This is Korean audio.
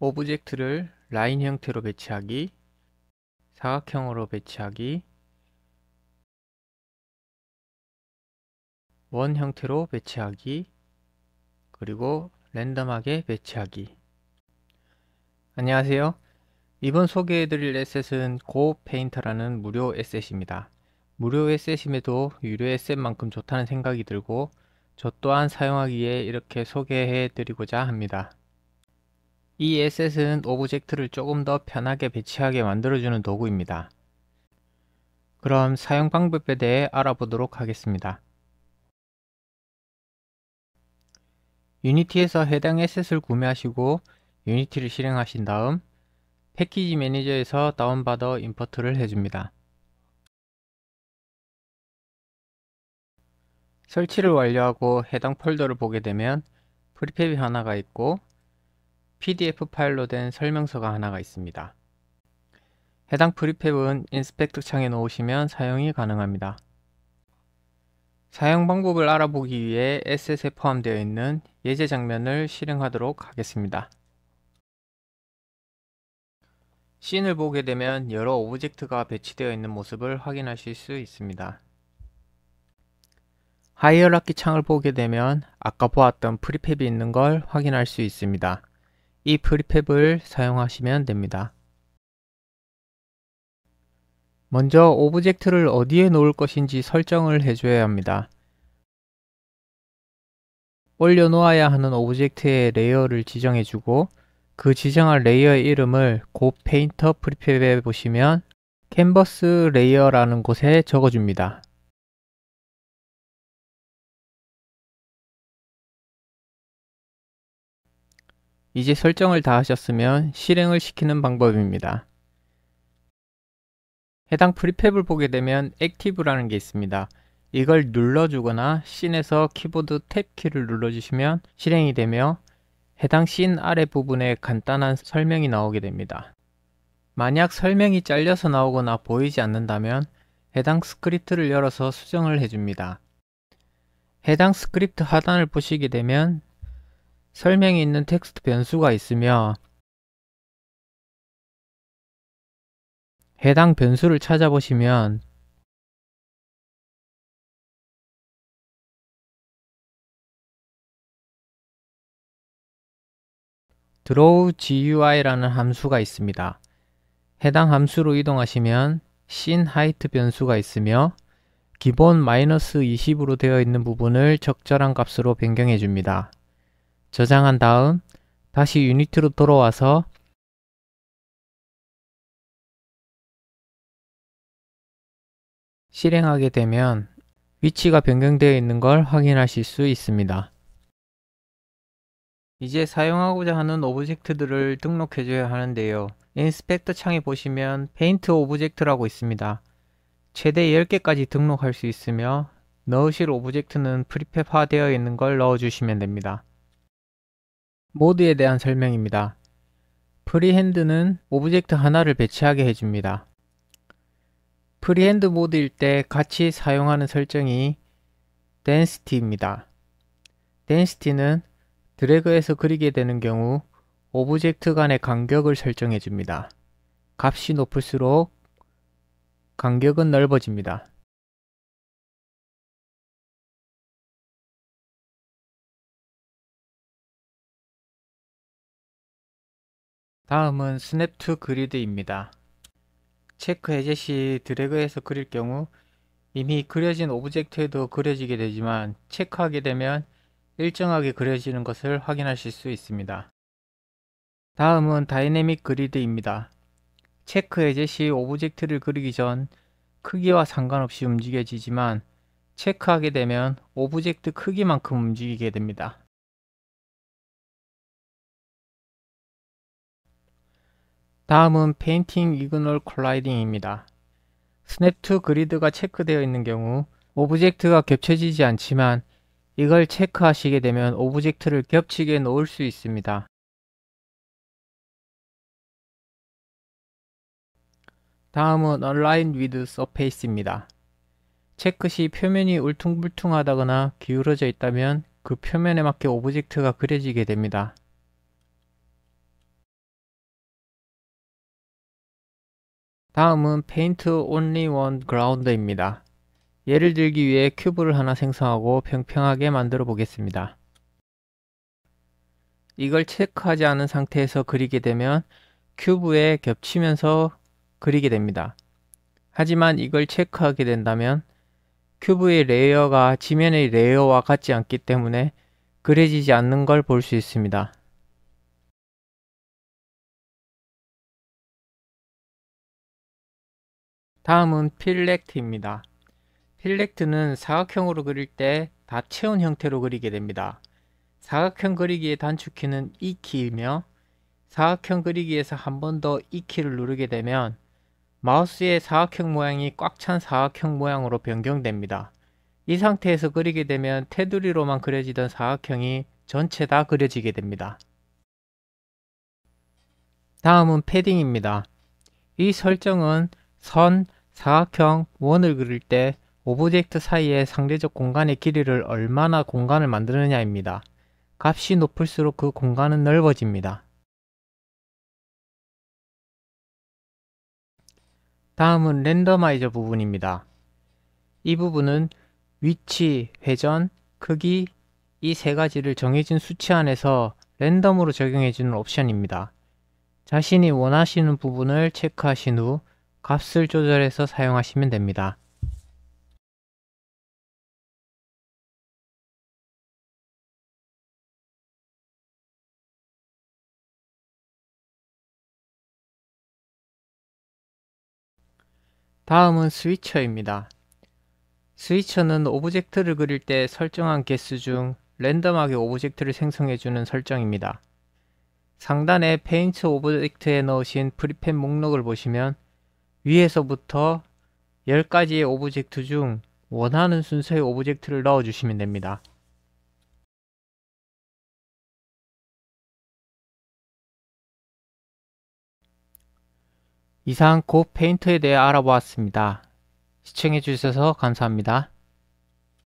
오브젝트를 라인 형태로 배치하기, 사각형으로 배치하기, 원 형태로 배치하기, 그리고 랜덤하게 배치하기. 안녕하세요. 이번 소개해드릴 에셋은 고 페인터라는 무료 에셋입니다. 무료 에셋임에도 유료 에셋만큼 좋다는 생각이 들고 저 또한 사용하기에 이렇게 소개해드리고자 합니다. 이 에셋은 오브젝트를 조금 더 편하게 배치하게 만들어주는 도구입니다. 그럼 사용 방법에 대해 알아보도록 하겠습니다. 유니티에서 해당 에셋을 구매하시고 유니티를 실행하신 다음 패키지 매니저에서 다운받아 임포트를 해줍니다. 설치를 완료하고 해당 폴더를 보게 되면 프리팹이 하나가 있고 PDF 파일로 된 설명서가 하나가 있습니다. 해당 프리팹은 인스펙트 창에 놓으시면 사용이 가능합니다. 사용 방법을 알아보기 위해 에셋에 포함되어 있는 예제 장면을 실행하도록 하겠습니다. 씬을 보게 되면 여러 오브젝트가 배치되어 있는 모습을 확인하실 수 있습니다. 하이어라키 창을 보게 되면 아까 보았던 프리팹이 있는 걸 확인할 수 있습니다. 이 프리팹을 사용하시면 됩니다. 먼저 오브젝트를 어디에 놓을 것인지 설정을 해줘야 합니다. 올려놓아야 하는 오브젝트의 레이어를 지정해주고 그 지정한 레이어의 이름을 고 페인터 프리팹에 보시면 캔버스 레이어라는 곳에 적어줍니다. 이제 설정을 다 하셨으면 실행을 시키는 방법입니다. 해당 프리팹을 보게 되면 액티브라는 게 있습니다. 이걸 눌러주거나 씬에서 키보드 탭키를 눌러주시면 실행이 되며 해당 씬 아래 부분에 간단한 설명이 나오게 됩니다. 만약 설명이 잘려서 나오거나 보이지 않는다면 해당 스크립트를 열어서 수정을 해줍니다. 해당 스크립트 하단을 보시게 되면 설명이 있는 텍스트 변수가 있으며 해당 변수를 찾아보시면 draw GUI라는 함수가 있습니다. 해당 함수로 이동하시면 신 하이트 변수가 있으며 기본 마이너스 20으로 되어 있는 부분을 적절한 값으로 변경해 줍니다. 저장한 다음 다시 유니트로 돌아와서 실행하게 되면 위치가 변경되어 있는 걸 확인하실 수 있습니다. 이제 사용하고자 하는 오브젝트들을 등록해 줘야 하는데요. 인스펙터 창에 보시면 페인트 오브젝트라고 있습니다. 최대 10개까지 등록할 수 있으며 넣으실 오브젝트는 프리팹화 되어 있는 걸 넣어주시면 됩니다. 모드에 대한 설명입니다. 프리핸드는 오브젝트 하나를 배치하게 해줍니다. 프리핸드 모드일 때 같이 사용하는 설정이 density입니다. density는 드래그해서 그리게 되는 경우 오브젝트 간의 간격을 설정해 줍니다. 값이 높을수록 간격은 넓어집니다. 다음은 스냅 투 그리드입니다. 체크 해제 시 드래그해서 그릴 경우 이미 그려진 오브젝트에도 그려지게 되지만 체크하게 되면 일정하게 그려지는 것을 확인하실 수 있습니다. 다음은 다이내믹 그리드입니다. 체크 해제 시 오브젝트를 그리기 전 크기와 상관없이 움직여지지만 체크하게 되면 오브젝트 크기만큼 움직이게 됩니다. 다음은 페인팅 이그널 콜라이딩입니다. 스냅 투 그리드가 체크되어 있는 경우 오브젝트가 겹쳐지지 않지만 이걸 체크하시게 되면 오브젝트를 겹치게 놓을 수 있습니다. 다음은 Align with Surface입니다. 체크 시 표면이 울퉁불퉁하다거나 기울어져 있다면 그 표면에 맞게 오브젝트가 그려지게 됩니다. 다음은 Paint Only One Ground입니다. 예를 들기 위해 큐브를 하나 생성하고 평평하게 만들어 보겠습니다. 이걸 체크하지 않은 상태에서 그리게 되면 큐브에 겹치면서 그리게 됩니다. 하지만 이걸 체크하게 된다면 큐브의 레이어가 지면의 레이어와 같지 않기 때문에 그려지지 않는 걸 볼 수 있습니다. 다음은 필렉트입니다. 필렉트는 사각형으로 그릴 때 다 채운 형태로 그리게 됩니다. 사각형 그리기의 단축키는 E키이며 사각형 그리기에서 한 번 더 E키를 누르게 되면 마우스의 사각형 모양이 꽉 찬 사각형 모양으로 변경됩니다. 이 상태에서 그리게 되면 테두리로만 그려지던 사각형이 전체 다 그려지게 됩니다. 다음은 패딩입니다. 이 설정은 선, 사각형 원을 그릴 때 오브젝트 사이에 상대적 공간의 길이를 얼마나 공간을 만드느냐입니다. 값이 높을수록 그 공간은 넓어집니다. 다음은 랜덤마이저 부분입니다. 이 부분은 위치, 회전, 크기 이 세 가지를 정해진 수치 안에서 랜덤으로 적용해주는 옵션입니다. 자신이 원하시는 부분을 체크하신 후 값을 조절해서 사용하시면 됩니다. 다음은 스위처입니다. 스위처는 오브젝트를 그릴 때 설정한 개수 중 랜덤하게 오브젝트를 생성해주는 설정입니다. 상단에 페인트 오브젝트에 넣으신 프리팻 목록을 보시면 위에서부터 10가지의 오브젝트 중 원하는 순서의 오브젝트를 넣어주시면 됩니다. 이상 곧 페인터에 대해 알아보았습니다. 시청해주셔서 감사합니다.